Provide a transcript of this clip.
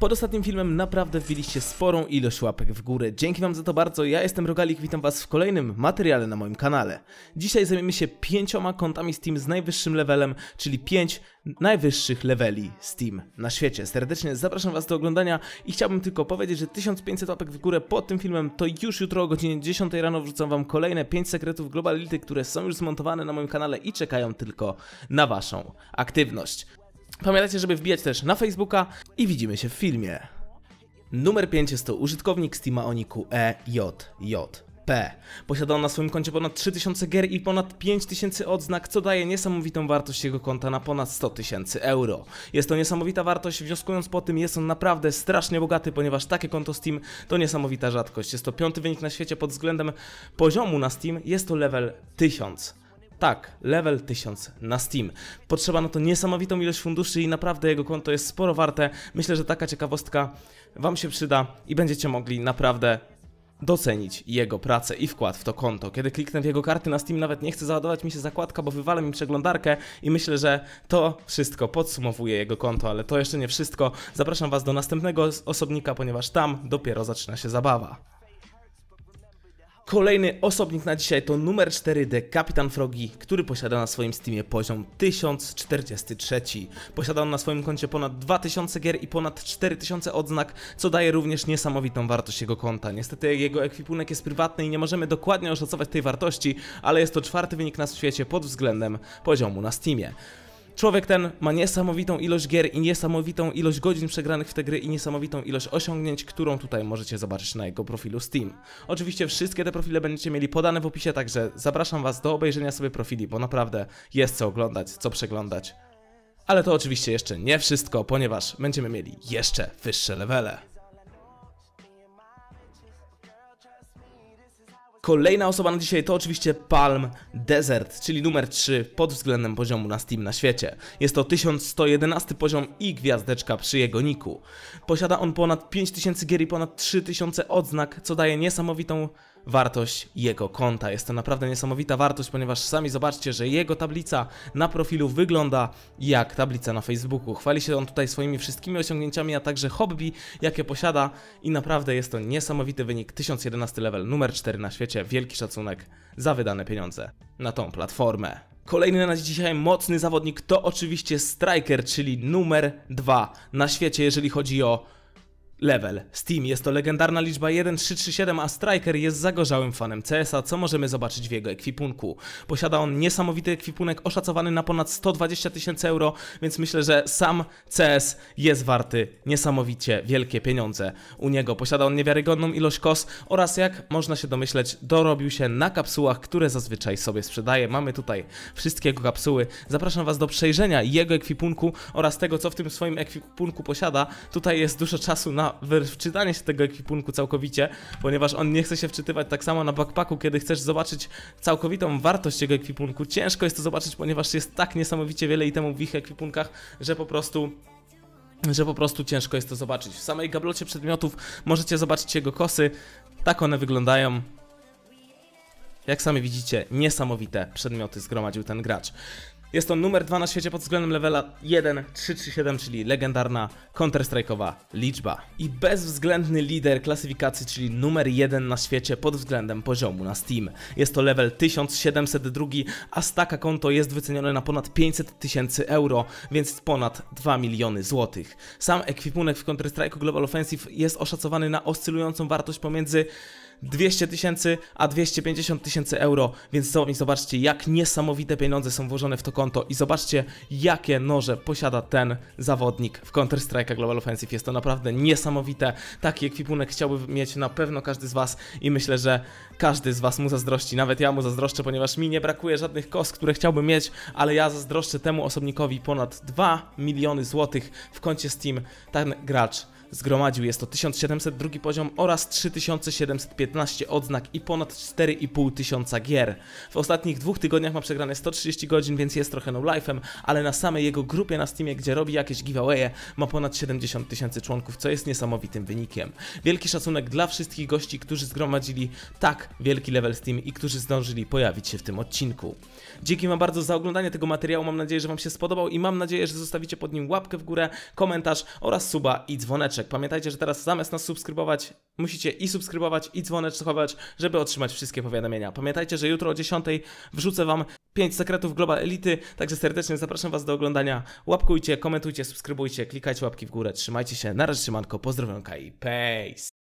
Pod ostatnim filmem naprawdę wbiliście sporą ilość łapek w górę. Dzięki wam za to bardzo, ja jestem Rogalik, witam was w kolejnym materiale na moim kanale. Dzisiaj zajmiemy się pięcioma kontami Steam z najwyższym levelem, czyli 5 najwyższych leveli Steam na świecie. Serdecznie zapraszam was do oglądania i chciałbym tylko powiedzieć, że 1500 łapek w górę pod tym filmem to już jutro o godzinie 10 rano wrzucam wam kolejne 5 sekretów Global Elite, które są już zmontowane na moim kanale i czekają tylko na waszą aktywność. Pamiętajcie, żeby wbijać też na Facebooka i widzimy się w filmie. Numer 5 jest to użytkownik Steama o niku EJJ. P. Posiada on na swoim koncie ponad 3000 gier i ponad 5000 odznak, co daje niesamowitą wartość jego konta na ponad 100 tysięcy euro. Jest to niesamowita wartość, wnioskując po tym jest on naprawdę strasznie bogaty, ponieważ takie konto Steam to niesamowita rzadkość. Jest to piąty wynik na świecie pod względem poziomu na Steam, jest to level 1000. Tak, level 1000 na Steam. Potrzeba na to niesamowitą ilość funduszy i naprawdę jego konto jest sporo warte. Myślę, że taka ciekawostka Wam się przyda i będziecie mogli naprawdę docenić jego pracę i wkład w to konto. Kiedy kliknę w jego karty na Steam, nawet nie chcę załadować mi się zakładka, bo wywala mi przeglądarkę i myślę, że to wszystko podsumowuje jego konto, ale to jeszcze nie wszystko. Zapraszam Was do następnego osobnika, ponieważ tam dopiero zaczyna się zabawa. Kolejny osobnik na dzisiaj to numer 4D Kapitan Frogi, który posiada na swoim Steamie poziom 1043. Posiada on na swoim koncie ponad 2000 gier i ponad 4000 odznak, co daje również niesamowitą wartość jego konta. Niestety jego ekwipunek jest prywatny i nie możemy dokładnie oszacować tej wartości, ale jest to czwarty wynik na świecie pod względem poziomu na Steamie. Człowiek ten ma niesamowitą ilość gier i niesamowitą ilość godzin przegranych w te gry i niesamowitą ilość osiągnięć, którą tutaj możecie zobaczyć na jego profilu Steam. Oczywiście wszystkie te profile będziecie mieli podane w opisie, także zapraszam Was do obejrzenia sobie profili, bo naprawdę jest co oglądać, co przeglądać. Ale to oczywiście jeszcze nie wszystko, ponieważ będziemy mieli jeszcze wyższe levele. Kolejna osoba na dzisiaj to oczywiście Palm Desert, czyli numer 3 pod względem poziomu na Steam na świecie. Jest to 1111 poziom i gwiazdeczka przy jego niku. Posiada on ponad 5000 gier i ponad 3000 odznak, co daje niesamowitą wartość jego konta. Jest to naprawdę niesamowita wartość, ponieważ sami zobaczcie, że jego tablica na profilu wygląda jak tablica na Facebooku. Chwali się on tutaj swoimi wszystkimi osiągnięciami, a także hobby, jakie posiada i naprawdę jest to niesamowity wynik. 1011 level, numer 4 na świecie. Wielki szacunek za wydane pieniądze na tą platformę. Kolejny na dzisiaj mocny zawodnik to oczywiście Striker, czyli numer dwa na świecie, jeżeli chodzi o Level. Steam jest to legendarna liczba 1337, a Striker jest zagorzałym fanem CS-a, co możemy zobaczyć w jego ekwipunku. Posiada on niesamowity ekwipunek oszacowany na ponad 120 tysięcy euro, więc myślę, że sam CS jest warty niesamowicie wielkie pieniądze u niego. Posiada on niewiarygodną ilość kos oraz jak można się domyśleć, dorobił się na kapsułach, które zazwyczaj sobie sprzedaje. Mamy tutaj wszystkie jego kapsuły. Zapraszam Was do przejrzenia jego ekwipunku oraz tego, co w tym swoim ekwipunku posiada. Tutaj jest dużo czasu na na wczytanie się tego ekwipunku całkowicie, ponieważ on nie chce się wczytywać tak samo na backpacku, kiedy chcesz zobaczyć całkowitą wartość jego ekwipunku. Ciężko jest to zobaczyć, ponieważ jest tak niesamowicie wiele itemów w ich ekwipunkach, że po prostu że po prostu ciężko jest to zobaczyć. W samej gablocie przedmiotów możecie zobaczyć jego kosy, tak one wyglądają. Jak sami widzicie, niesamowite przedmioty zgromadził ten gracz. Jest to numer 2 na świecie pod względem levela 1337, czyli legendarna counter-strike'owa liczba. I bezwzględny lider klasyfikacji, czyli numer 1 na świecie pod względem poziomu na Steam. Jest to level 1702, a staka konto jest wycenione na ponad 500 tysięcy euro, więc ponad 2 miliony złotych. Sam ekwipunek w Counter-Strike'u Global Offensive jest oszacowany na oscylującą wartość pomiędzy 200 tysięcy, a 250 tysięcy euro, więc sami zobaczcie, jak niesamowite pieniądze są włożone w to konto i zobaczcie, jakie noże posiada ten zawodnik w Counter-Strike Global Offensive. Jest to naprawdę niesamowite. Taki ekwipunek chciałby mieć na pewno każdy z Was i myślę, że każdy z Was mu zazdrości. Nawet ja mu zazdroszczę, ponieważ mi nie brakuje żadnych kos, które chciałbym mieć, ale ja zazdroszczę temu osobnikowi ponad 2 miliony złotych w koncie Steam. Ten gracz Zgromadził jest to 1702 poziom oraz 3715 odznak i ponad 4,5 tysiąca gier. W ostatnich dwóch tygodniach ma przegrane 130 godzin, więc jest trochę no life'em, ale na samej jego grupie na Steamie, gdzie robi jakieś giveawaye, ma ponad 70 tysięcy członków, co jest niesamowitym wynikiem. Wielki szacunek dla wszystkich gości, którzy zgromadzili tak wielki level Steam i którzy zdążyli pojawić się w tym odcinku. Dzięki Wam bardzo za oglądanie tego materiału, mam nadzieję, że Wam się spodobał i mam nadzieję, że zostawicie pod nim łapkę w górę, komentarz oraz suba i dzwoneczek dzwoneczek. Pamiętajcie, że teraz zamiast nas subskrybować, musicie i subskrybować, i dzwoneczkować, żeby otrzymać wszystkie powiadomienia. Pamiętajcie, że jutro o 10 wrzucę Wam 5 sekretów Global Elity, także serdecznie zapraszam Was do oglądania. Łapkujcie, komentujcie, subskrybujcie, klikajcie łapki w górę, trzymajcie się, na razie trzymanko, pozdrowionka i peace!